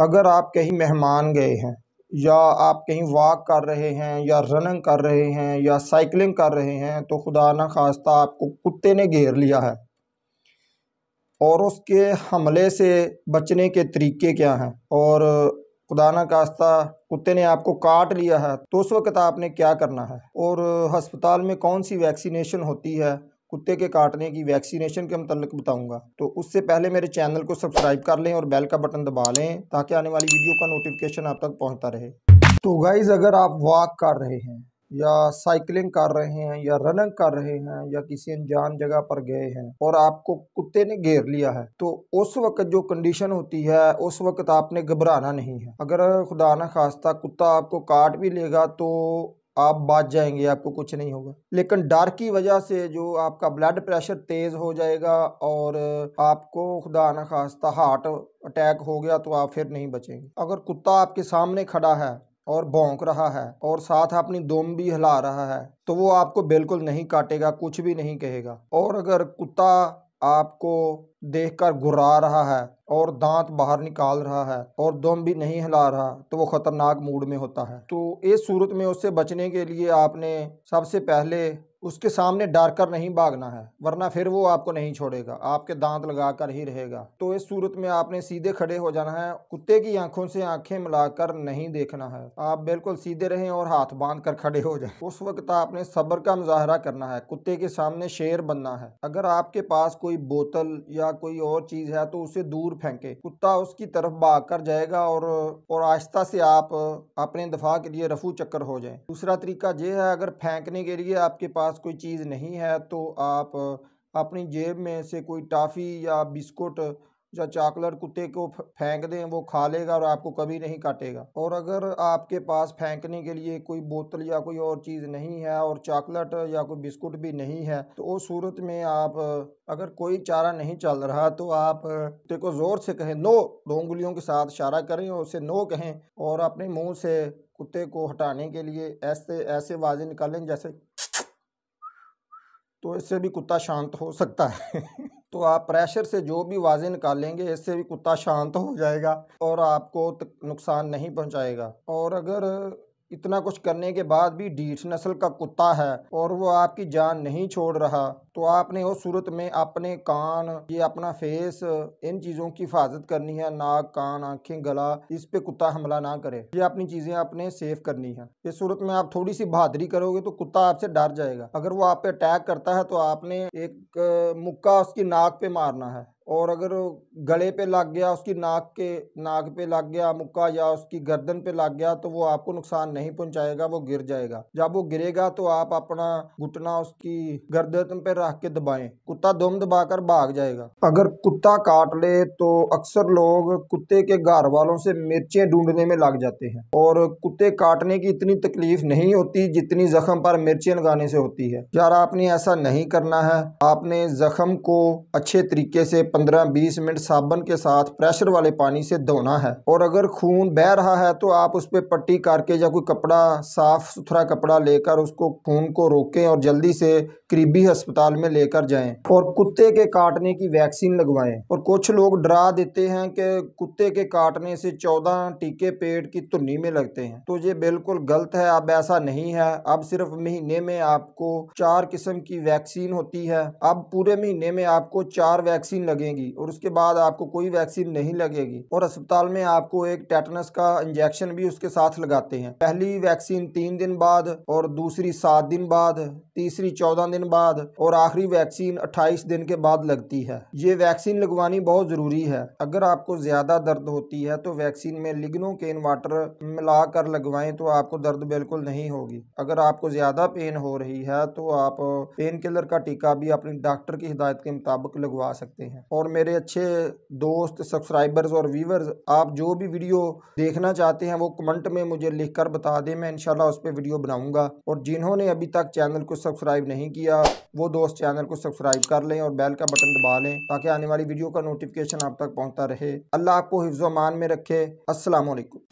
अगर आप कहीं मेहमान गए हैं या आप कहीं वॉक कर रहे हैं या रनिंग कर रहे हैं या साइकिलिंग कर रहे हैं तो खुदा न खास्ता आपको कुत्ते ने घेर लिया है और उसके हमले से बचने के तरीके क्या हैं और खुदा ना खास्ता कुत्ते ने आपको काट लिया है तो उस वक्त आपने क्या करना है और हस्पताल में कौन सी वैक्सीनेशन होती है कुत्ते के काटने की वैक्सीनेशन के मतलब बताऊंगा तो उससे पहले मेरे चैनल को सब्सक्राइब कर लें और बेल का बटन दबा लें ताकि आने वाली वीडियो का नोटिफिकेशन आप तक पहुंचता रहे तो गाइज़ अगर आप वॉक कर रहे हैं या साइकिलिंग कर रहे हैं या रनिंग कर रहे हैं या किसी अनजान जगह पर गए हैं और आपको कुत्ते ने घेर लिया है तो उस वक्त जो कंडीशन होती है उस वक्त आपने घबराना नहीं है अगर खुदा ना खास्ता कुत्ता आपको काट भी लेगा तो आप बाज जाएंगे आपको कुछ नहीं होगा लेकिन डर की वजह से जो आपका ब्लड प्रेशर तेज़ हो जाएगा और आपको खुदा न खास्ता हार्ट अटैक हो गया तो आप फिर नहीं बचेंगे अगर कुत्ता आपके सामने खड़ा है और भौंक रहा है और साथ अपनी दोम भी हिला रहा है तो वो आपको बिल्कुल नहीं काटेगा कुछ भी नहीं कहेगा और अगर कुत्ता आपको देखकर घुरा रहा है और दांत बाहर निकाल रहा है और दम भी नहीं हिला रहा तो वो ख़तरनाक मूड में होता है तो इस सूरत में उससे बचने के लिए आपने सबसे पहले उसके सामने डर कर नहीं भागना है वरना फिर वो आपको नहीं छोड़ेगा आपके दांत लगा कर ही रहेगा तो इस सूरत में आपने सीधे खड़े हो जाना है कुत्ते की आंखों से आंखें मिलाकर नहीं देखना है आप बिल्कुल सीधे रहें और हाथ बांध कर खड़े हो जाए उस वक्त आपने सब्र का मुजाहरा करना है कुत्ते के सामने शेर बनना है अगर आपके पास कोई बोतल या या कोई और चीज़ है तो उसे दूर फेंके कुत्ता उसकी तरफ भाग कर जाएगा और और आहिस्ता से आप अपने दफा के लिए रफू चक्कर हो जाए दूसरा तरीका यह है अगर फेंकने के लिए आपके पास कोई चीज़ नहीं है तो आप अपनी जेब में से कोई टाफ़ी या बिस्कुट या चॉकलेट कुत्ते को फेंक दें वो खा लेगा और आपको कभी नहीं काटेगा और अगर आपके पास फेंकने के लिए कोई बोतल या कोई और चीज़ नहीं है और चॉकलेट या कोई बिस्कुट भी नहीं है तो उस सूरत में आप अगर कोई चारा नहीं चल रहा तो आप कुत्ते को ज़ोर से कहें नो दो उंगलियों के साथ इशारा करें और उसे नो कहें और अपने मुँह से कुत्ते को हटाने के लिए ऐसे ऐसे वाजे निकालें जैसे तो इससे भी कुत्ता शांत हो सकता है तो आप प्रेशर से जो भी वाजें निकालेंगे इससे भी कुत्ता शांत हो जाएगा और आपको नुकसान नहीं पहुंचाएगा और अगर इतना कुछ करने के बाद भी डीठ नस्ल का कुत्ता है और वो आपकी जान नहीं छोड़ रहा तो आपने उस सूरत में अपने कान ये अपना फेस इन चीज़ों की हिफाजत करनी है नाक कान आंखें गला इस पे कुत्ता हमला ना करे ये अपनी चीज़ें आपने सेफ करनी है इस सूरत में आप थोड़ी सी बहादरी करोगे तो कुत्ता आपसे डर जाएगा अगर वो आप पे अटैक करता है तो आपने एक मुक्का उसकी नाक पे मारना है और अगर गले पे लग गया उसकी नाक के नाक पे लग गया मुक्का या उसकी गर्दन पे लग गया तो वो आपको नुकसान नहीं पहुंचाएगा वो गिर जाएगा जब वो गिरेगा तो आप अपना घुटना उसकी गर्दन पे रख के दबाएं कुत्ता दम दबाकर भाग जाएगा अगर कुत्ता काट ले तो अक्सर लोग कुत्ते के घर वालों से मिर्चें ढूंढने में लग जाते हैं और कुत्ते काटने की इतनी तकलीफ नहीं होती जितनी जख्म पर मिर्चें लगाने से होती है यार आपने ऐसा नहीं करना है आपने जख्म को अच्छे तरीके से 15-20 मिनट साबन के साथ प्रेशर वाले पानी से धोना है और अगर खून बह रहा है तो आप उस पर पट्टी करके या कोई कपड़ा साफ सुथरा कपड़ा लेकर उसको खून को रोकें और जल्दी से करीबी अस्पताल में लेकर जाएं और कुत्ते के काटने की वैक्सीन लगवाएं और कुछ लोग डरा देते हैं कि कुत्ते के काटने से चौदह टीके पेट की तुन्नी में लगते हैं तो ये बिल्कुल गलत है अब ऐसा नहीं है अब सिर्फ महीने में आपको चार किस्म की वैक्सीन होती है अब पूरे महीने में आपको चार वैक्सीन लगे लगेंगी और उसके बाद आपको कोई वैक्सीन नहीं लगेगी और अस्पताल में आपको एक टेटनस का इंजेक्शन भी उसके साथ लगाते हैं पहली वैक्सीन तीन दिन बाद और दूसरी सात दिन बाद तीसरी चौदह दिन बाद और आखिरी वैक्सीन अट्ठाईस दिन के बाद लगती है ये वैक्सीन लगवानी बहुत ज़रूरी है अगर आपको ज़्यादा दर्द होती है तो वैक्सीन में लिग्नो के वाटर मिला कर लगवाएं तो आपको दर्द बिल्कुल नहीं होगी अगर आपको ज़्यादा पेन हो रही है तो आप पेन किलर का टीका भी अपने डॉक्टर की हिदायत के मुताबिक लगवा सकते हैं और मेरे अच्छे दोस्त सब्सक्राइबर्स और व्यूवर्स आप जो भी वीडियो देखना चाहते हैं वो कमेंट में मुझे लिख कर बता दें मैं इंशाल्लाह उस पर वीडियो बनाऊंगा और जिन्होंने अभी तक चैनल को सब्सक्राइब नहीं किया वो दोस्त चैनल को सब्सक्राइब कर लें और बैल का बटन दबा लें ताकि आने वाली वीडियो का नोटिफिकेशन आप तक पहुँचता रहे अल्लाह आपको मान में रखे असलकुम